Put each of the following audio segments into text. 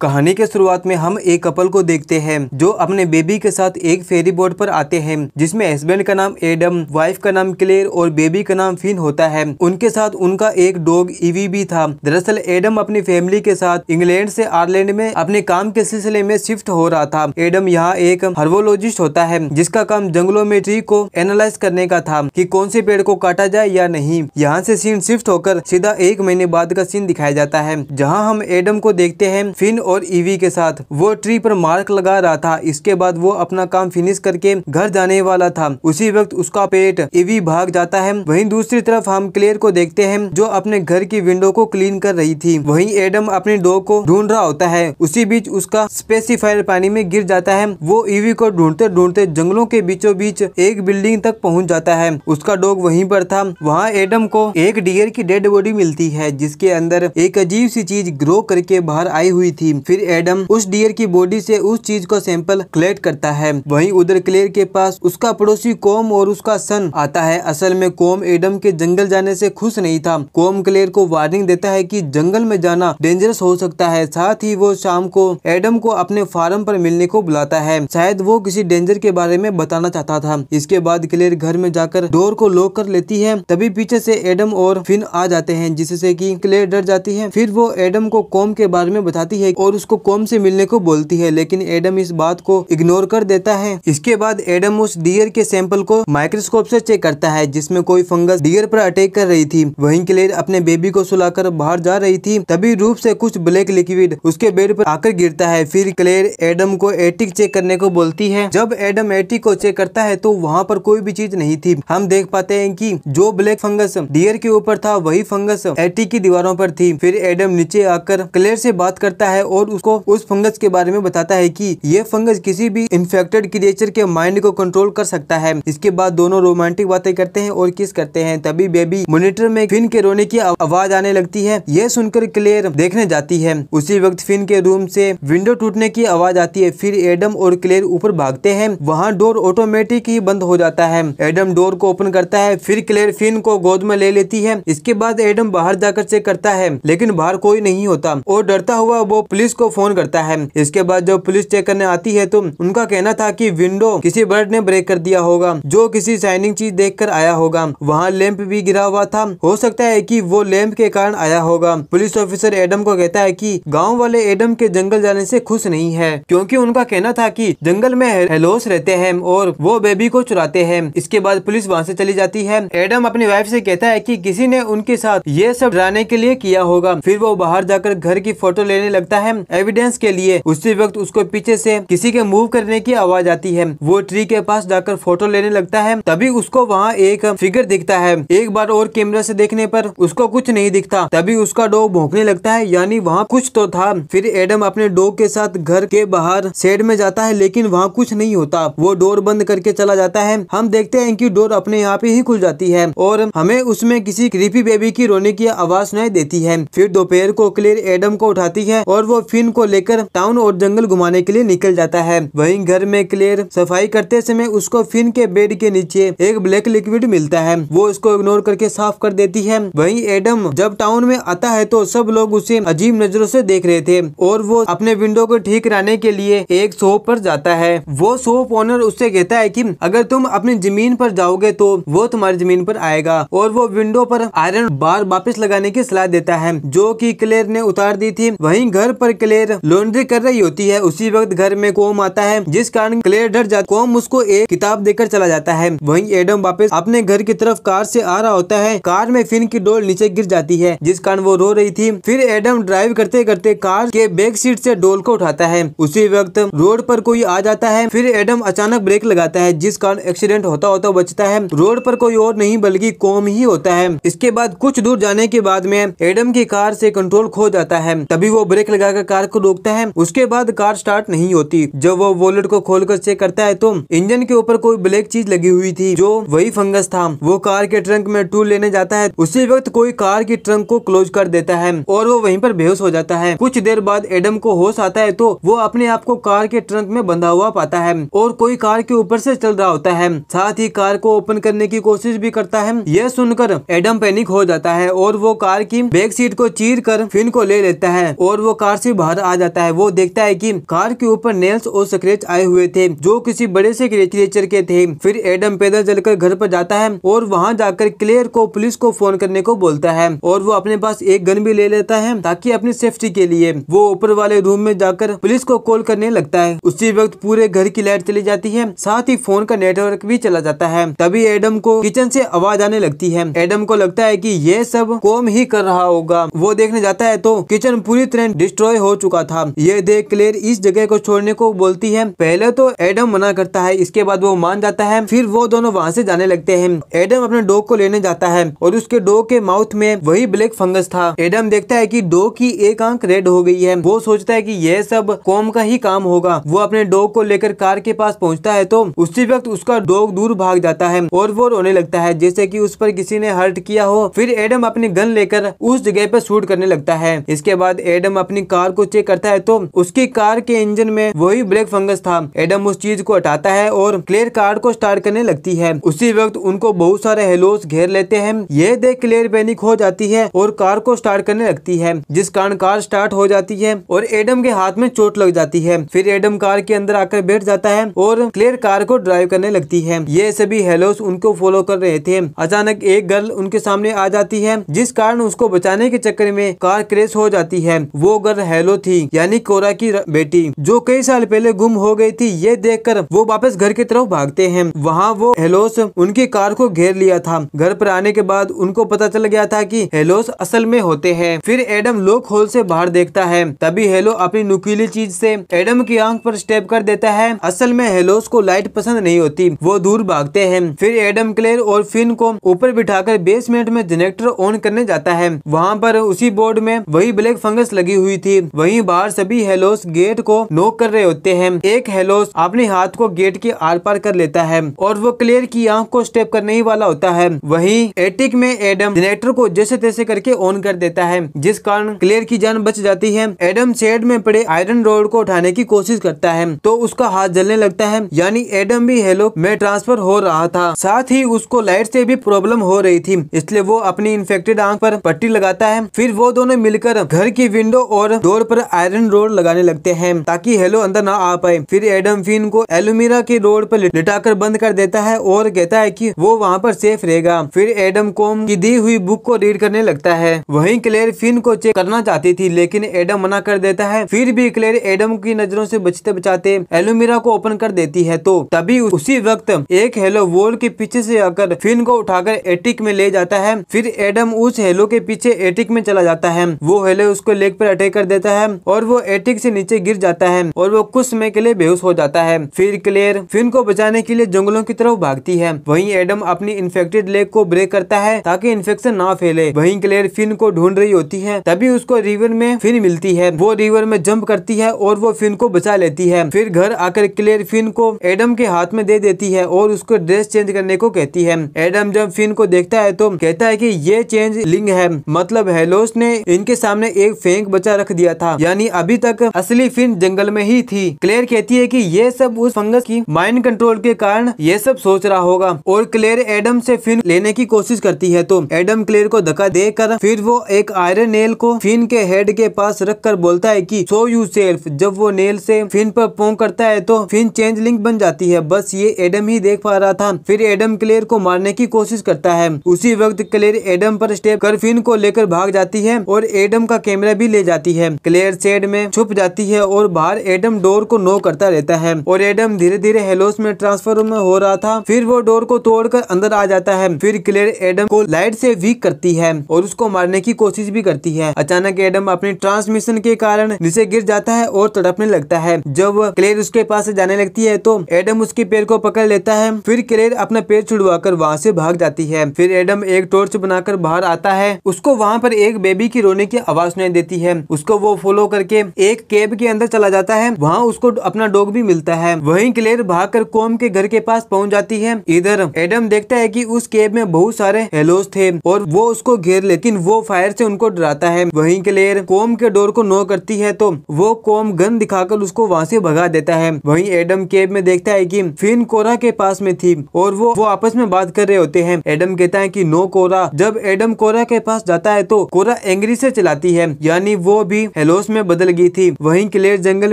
कहानी के शुरुआत में हम एक कपल को देखते हैं जो अपने बेबी के साथ एक फेरी बोट पर आते हैं जिसमें हस्बैंड का नाम एडम वाइफ का नाम क्लेयर और बेबी का नाम फिन होता है उनके साथ उनका एक डॉग ईवी भी था दरअसल एडम अपनी फैमिली के साथ इंग्लैंड से आयरलैंड में अपने काम के सिलसिले में शिफ्ट हो रहा था एडम यहाँ एक हर्बोलॉजिस्ट होता है जिसका काम जंगलों में ट्री को एनालाइज करने का था कि कौन से पेड़ को काटा जाए या नहीं यहाँ से सीन शिफ्ट होकर सीधा एक महीने बाद का सीन दिखाया जाता है जहाँ हम एडम को देखते हैं फिन और ईवी के साथ वो ट्री पर मार्क लगा रहा था इसके बाद वो अपना काम फिनिश करके घर जाने वाला था उसी वक्त उसका पेट ईवी भाग जाता है वहीं दूसरी तरफ हम क्लेयर को देखते हैं जो अपने घर की विंडो को क्लीन कर रही थी वहीं एडम अपने डॉग को ढूंढ रहा होता है उसी बीच उसका स्पेसिफायर पानी में गिर जाता है वो ईवी को ढूंढते ढूंढते जंगलों के बीचों बीच एक बिल्डिंग तक पहुंच जाता है उसका डॉग वहीं पर था वहां एडम को एक डियर की डेड बॉडी मिलती है जिसके अंदर एक अजीब सी चीज ग्रो करके बाहर आई हुई थी फिर एडम उस डियर की बॉडी से उस चीज को सैंपल कलेक्ट करता है वहीं उधर क्लेयर के पास उसका पड़ोसी कोम और उसका सन आता है असल में कॉम एडम के जंगल जाने से खुश नहीं था कॉम क्लेयर को वार्निंग देता है कि जंगल में जाना डेंजरस हो सकता है साथ ही वो शाम को एडम को अपने फार्म पर मिलने को बुलाता है शायद वो किसी डेंजर के बारे में बताना चाहता था इसके बाद क्लेयर घर में जाकर डोर को लॉक कर लेती है तभी पीछे से एडम और फिन आ जाते हैं जिससे कि क्लेयर डर जाती है फिर वो एडम को कॉम के बारे में बताती है और और उसको कॉम से मिलने को बोलती है लेकिन एडम इस बात को इग्नोर कर देता है इसके बाद एडम उस डियर के सैंपल को माइक्रोस्कोप से चेक करता है जिसमें कोई फंगस डियर पर अटैक कर रही थी वहीं क्लेयर अपने बेबी को सुलाकर बाहर जा रही थी तभी रूप से कुछ ब्लैक लिक्विड उसके बेड पर आकर गिरता है फिर क्लेयर एडम को एटिक चेक करने को बोलती है जब एडम एटिक को चेक करता है तो वहाँ पर कोई भी चीज नहीं थी हम देख पाते है की जो ब्लैक फंगस डियर के ऊपर था वही फंगस एटिक की दीवारों पर थी फिर एडम नीचे आकर क्लेयर से बात करता है और और उसको उस फंगस के बारे में बताता है कि ये फंगस किसी भी इन्फेक्टेड क्रिएचर के माइंड को कंट्रोल कर सकता है इसके बाद दोनों रोमांटिक बातें करते हैं और किस करते हैं तभी बेबी मोनिटर में फिन के रोने की आवाज आने लगती है यह सुनकर क्लेयर देखने जाती है उसी वक्त फिन के रूम से विंडो टूटने की आवाज आती है फिर एडम और क्लेयर ऊपर भागते हैं वहाँ डोर ऑटोमेटिक ही बंद हो जाता है एडम डोर को ओपन करता है फिर क्लेयर फिन को गोद में ले लेती है इसके बाद एडम बाहर जाकर चेक करता है लेकिन बाहर कोई नहीं होता और डरता हुआ वो पुलिस पुलिस को फोन करता है इसके बाद जब पुलिस चेक करने आती है तो उनका कहना था कि विंडो किसी बर्ड ने ब्रेक कर दिया होगा जो किसी शाइनिंग चीज देख कर आया होगा वहाँ लैंप भी गिरा हुआ था हो सकता है की वो लैंप के कारण आया होगा पुलिस ऑफिसर एडम को कहता है की गाँव वाले एडम के जंगल जाने से खुश नहीं है क्योंकि उनका कहना था कि जंगल में हेलोस रहते हैं और वो बेबी को चुराते हैं इसके बाद पुलिस वहाँ से चली जाती है एडम अपनी वाइफ से कहता है कि किसी ने उनके साथ ये सब डराने के लिए किया होगा फिर वो बाहर जाकर घर की फोटो लेने लगता है एविडेंस के लिए उसी वक्त उसको पीछे से किसी के मूव करने की आवाज आती है वो ट्री के पास जाकर फोटो लेने लगता है तभी उसको वहाँ एक फिगर दिखता है एक बार और कैमरा से देखने पर उसको कुछ नहीं दिखता तभी उसका डॉग भोंकने लगता है यानी वहाँ कुछ तो था फिर एडम अपने डॉग के साथ घर के बाहर शेड में जाता है लेकिन वहाँ कुछ नहीं होता वो डोर बंद करके चला जाता है हम देखते है की डोर अपने यहाँ पे ही खुल जाती है और हमें उसमें किसी क्रीपी बेबी की रोने की आवाज सुनाई देती है फिर दोपहर को क्लियर एडम को उठाती है और वो फिन को लेकर टाउन और जंगल घुमाने के लिए निकल जाता है वहीं घर में क्लियर सफाई करते समय उसको फिन के बेड के नीचे एक ब्लैक लिक्विड मिलता है वो उसको इग्नोर करके साफ कर देती है वहीं एडम जब टाउन में आता है तो सब लोग उसे अजीब नजरों से देख रहे थे और वो अपने विंडो को ठीक कराने के लिए एक सोप पर जाता है वो सोप ओनर उससे कहता है कि अगर तुम अपनी जमीन पर जाओगे तो वो तुम्हारी जमीन पर आएगा और वो विंडो पर आयरन बार वापस लगाने की सलाह देता है जो की क्लेयर ने उतार दी थी वही घर पर पर क्लेयर लॉन्ड्री कर रही होती है उसी वक्त घर में कोम आता है जिस कारण क्लेयर डर जाता कोम उसको एक किताब देकर चला जाता है वहीं एडम वापस अपने घर की तरफ कार से आ रहा होता है कार में फिन की डोल नीचे गिर जाती है जिस कारण वो रो रही थी फिर एडम ड्राइव करते करते कार के बैक सीट से डोल को उठाता है उसी वक्त रोड पर कोई आ जाता है फिर एडम अचानक ब्रेक लगाता है जिस कारण एक्सीडेंट होता होता बचता है रोड पर कोई और नहीं बल्कि कोम ही होता है इसके बाद कुछ दूर जाने के बाद में एडम की कार से कंट्रोल खो जाता है तभी वो ब्रेक लगा जाकर कार को रोकता है उसके बाद कार स्टार्ट नहीं होती जब वो वॉलेट को खोल कर चेक करता है तो इंजन के ऊपर कोई ब्लैक चीज लगी हुई थी जो वही फंगस था वो कार के ट्रंक में टूल लेने जाता है उसी वक्त कोई कार की ट्रंक को क्लोज कर देता है और वो वहीं पर बेहोश हो जाता है कुछ देर बाद एडम को होश आता है तो वो अपने आप को कार के ट्रंक में बंधा हुआ पाता है और कोई कार के ऊपर से चल रहा होता है साथ ही कार को ओपन करने की कोशिश भी करता है यह सुनकर एडम पैनिक हो जाता है और वो कार की बैक सीट को चीर कर फिन को ले लेता है और वो कार से से बाहर आ जाता है वो देखता है कि कार के ऊपर नेल्स और स्क्रेच आए हुए थे जो किसी बड़े से क्रिएचर के थे फिर एडम पैदल चलकर घर पर जाता है और वहाँ जाकर क्लेयर को पुलिस को फोन करने को बोलता है और वो अपने पास एक गन भी ले लेता है ताकि अपनी सेफ्टी के लिए वो ऊपर वाले रूम में जाकर पुलिस को कॉल करने लगता है उसी वक्त पूरे घर की लाइट चली जाती है साथ ही फोन का नेटवर्क भी चला जाता है तभी एडम को किचन से आवाज आने लगती है एडम को लगता है कि ये सब कॉम ही कर रहा होगा वो देखने जाता है तो किचन पूरी तरह डिस्ट्रॉय हो चुका था ये देख क्लेयर इस जगह को छोड़ने को बोलती है पहले तो एडम मना करता है इसके बाद वो मान जाता है फिर वो दोनों वहाँ से जाने लगते हैं एडम अपने डॉग को लेने जाता है और उसके डॉग के माउथ में वही ब्लैक फंगस था एडम देखता है की डॉग की एक आंख रेड हो गई है वो सोचता है की यह सब कॉम का ही काम होगा वो अपने डॉग को लेकर कार के पास पहुँचता है तो उसी वक्त उसका डॉग दूर भाग जाता है और वो रोने लगता है जैसे की उस पर किसी ने हर्ट किया हो फिर एडम अपनी गन लेकर उस जगह पर शूट करने लगता है इसके बाद एडम अपनी कार कार को चेक करता है तो उसकी कार के इंजन में वही ब्रेक फंगस था एडम उस चीज को हटाता है और क्लेयर कार को स्टार्ट करने लगती है उसी वक्त उनको बहुत सारे हेलोस घेर लेते हैं यह देख क्लेयर पैनिक हो जाती है और कार को स्टार्ट करने लगती है जिस कारण कार स्टार्ट हो जाती है और एडम के हाथ में चोट लग जाती है फिर एडम कार के अंदर आकर बैठ जाता है और क्लेयर कार को ड्राइव करने लगती है ये सभी हेलोस उनको फॉलो कर रहे थे अचानक एक गर्ल उनके सामने आ जाती है जिस कारण उसको बचाने के चक्कर में कार क्रेश हो जाती है वो गर्ल हेलो थी यानी कोरा की बेटी जो कई साल पहले गुम हो गई थी ये देखकर वो वापस घर की तरफ भागते हैं वहाँ वो हेलोस उनकी कार को घेर लिया था घर पर आने के बाद उनको पता चल गया था कि हेलोस असल में होते हैं फिर एडम लोक होल से बाहर देखता है तभी हेलो अपनी नुकीली चीज से एडम की आंख पर स्टेप कर देता है असल में हेलोस को लाइट पसंद नहीं होती वो दूर भागते हैं फिर एडम क्लेयर और फिन को ऊपर बिठाकर बेसमेंट में जनरेटर ऑन करने जाता है वहाँ पर उसी बोर्ड में वही ब्लैक फंगस लगी हुई थी वहीं बाहर सभी हेलोस गेट को नोक कर रहे होते हैं एक हेलोस अपने हाथ को गेट के आर पार कर लेता है और वो क्लियर की आंख को स्टेप करने ही वाला होता है वही एटिक में एडम जनरेटर को जैसे तैसे करके ऑन कर देता है जिस कारण क्लियर की जान बच जाती है एडम शेड में पड़े आयरन रोड को उठाने की कोशिश करता है तो उसका हाथ जलने लगता है यानी एडम भी हेलो में ट्रांसफर हो रहा था साथ ही उसको लाइट से भी प्रॉब्लम हो रही थी इसलिए वो अपनी इन्फेक्टेड आंख पर पट्टी लगाता है फिर वो दोनों मिलकर घर की विंडो और डोर पर आयरन रोड लगाने लगते हैं ताकि हेलो अंदर ना आ पाए फिर एडम फिन को एलुमिरा के रोड पर लिटाकर बंद कर देता है और कहता है कि वो वहाँ पर सेफ रहेगा फिर एडम कोम की दी हुई बुक को रीड करने लगता है वहीं क्लेयर फिन को चेक करना चाहती थी लेकिन एडम मना कर देता है फिर भी क्लेयर एडम की नजरों से बचते बचाते एलुमिरा को ओपन कर देती है तो तभी उसी वक्त एक हेलो वॉल के पीछे से आकर फिन को उठाकर एटिक में ले जाता है फिर एडम उस हेलो के पीछे एटिक में चला जाता है वो हेलो उसको लेग पर अटैक कर देता लेता है और वो एटिक से नीचे गिर जाता है और वो कुछ समय के लिए बेहोश हो जाता है फिर क्लेयर फिन को बचाने के लिए जंगलों की तरफ भागती है वहीं एडम अपनी इन्फेक्टेड लेग को ब्रेक करता है ताकि इन्फेक्शन ना फैले वहीं क्लेयर फिन को ढूंढ रही होती है तभी उसको रिवर में फिन मिलती है वो रिवर में जंप करती है और वो फिन को बचा लेती है फिर घर आकर क्लेयर फिन को एडम के हाथ में दे देती है और उसको ड्रेस चेंज करने को कहती है एडम जब फिन को देखता है तो कहता है की ये चेंज लिंग है मतलब हेलोस ने इनके सामने एक फेंक बचा रख दिया दिया था यानी अभी तक असली फिन जंगल में ही थी क्लेयर कहती है कि ये सब उस फंगस की माइंड कंट्रोल के कारण ये सब सोच रहा होगा और क्लेयर एडम से फिन लेने की कोशिश करती है तो एडम क्लेयर को धक्का देकर फिर वो एक आयरन नेल को फिन के हेड के पास रख कर बोलता है की सो यू सेल्फ जब वो नेल से फिन पर पों करता है तो फिन चेंज लिंक बन जाती है बस ये एडम ही देख पा रहा था फिर एडम क्लेयर को मारने की कोशिश करता है उसी वक्त क्लेयर एडम पर स्टेप कर फिन को लेकर भाग जाती है और एडम का कैमरा भी ले जाती है क्लेयर शेड में छुप जाती है और बाहर एडम डोर को नो करता रहता है और एडम धीरे धीरे हेलोस में ट्रांसफर हो रहा था फिर वो डोर को तोड़कर अंदर आ जाता है फिर क्लेयर एडम को लाइट से वीक करती है और उसको मारने की कोशिश भी करती है अचानक एडम अपनी ट्रांसमिशन के कारण नीचे गिर जाता है और तड़पने लगता है जब क्लेयर उसके पास जाने लगती है तो एडम उसके पैर को पकड़ लेता है फिर क्लेयर अपना पैर कर वहाँ से भाग जाती है फिर एडम एक टोर्च बनाकर बाहर आता है उसको वहाँ पर एक बेबी की रोने की आवाज सुनाई देती है उसको वो को फॉलो करके एक केब के अंदर चला जाता है वहाँ उसको अपना डॉग भी मिलता है वहीं क्लेयर भागकर कॉम के घर के पास पहुँच जाती है इधर एडम देखता है की उस केब में बहुत सारे हेलोस थे और वो उसको घेर लेकिन वो फायर से उनको डराता है वहीं क्लेयर कोम के डोर को नो करती है तो वो कोम गन दिखाकर उसको वहाँ से भगा देता है वहीं एडम केब में देखता है कि फिन कोरा के पास में थी और वो वो आपस में बात कर रहे होते हैं एडम कहता है कि नो कोरा जब एडम कोरा के पास जाता है तो कोरा एंग्री से चलाती है यानी वो भी हेलोस में बदल गई थी वहीं क्लेयर जंगल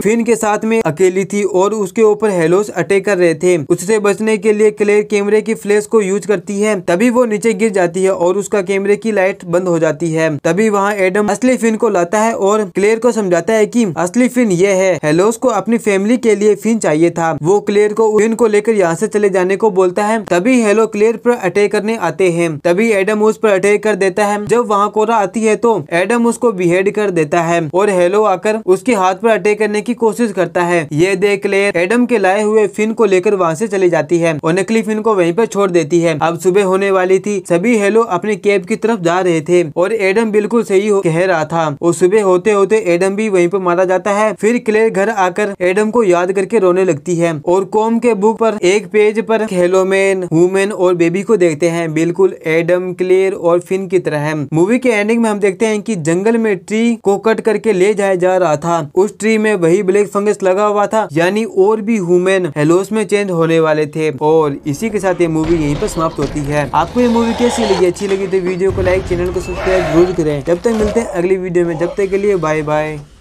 फिन के साथ में अकेली थी और उसके ऊपर हेलोस अटैक कर रहे थे उससे बचने के लिए क्लेयर कैमरे की फ्लैश को यूज करती है तभी वो नीचे गिर जाती है और उसका कैमरे की लाइट बंद हो जाती है तभी वहाँ एडम असली फिन को लाता है और क्लेयर को समझाता है की असली फिन ये है हेलोस को अपनी फैमिली के लिए फिन चाहिए था वो क्लेयर को फिन को लेकर यहाँ से चले जाने को बोलता है तभी हेलो क्लेयर पर अटैक करने आते हैं तभी एडम उस पर अटैक कर देता है जब वहाँ कोरा आती है तो एडम उसको बिहेड कर देता है और हेलो आकर उसके हाथ पर अटैक करने की कोशिश करता है ये देख ले एडम के लाए हुए फिन को लेकर वहाँ से चली जाती है और नकली फिन को वहीं पर छोड़ देती है अब सुबह होने वाली थी सभी हेलो अपने कैब की तरफ जा रहे थे और एडम बिल्कुल सही कह रहा था और सुबह होते होते एडम भी वहीं पर मारा जाता है फिर क्लेयर घर आकर एडम को याद करके रोने लगती है और कॉम के बुक पर एक पेज पर हेलोमैन वुमेन और बेबी को देखते हैं बिल्कुल एडम क्लेयर और फिन की तरह मूवी के एंडिंग में हम देखते हैं कि जंगल में ट्री को कट करके करके ले जाया जा रहा था उस ट्री में वही ब्लैक फंगस लगा हुआ था यानी और भी ह्यूमन हेलोस में चेंज होने वाले थे और इसी के साथ ये मूवी यहीं पर समाप्त होती है आपको ये मूवी कैसी लगी अच्छी लगी तो वीडियो को लाइक चैनल को सब्सक्राइब जरूर करें जब तक मिलते हैं अगली वीडियो में जब तक के लिए बाय बाय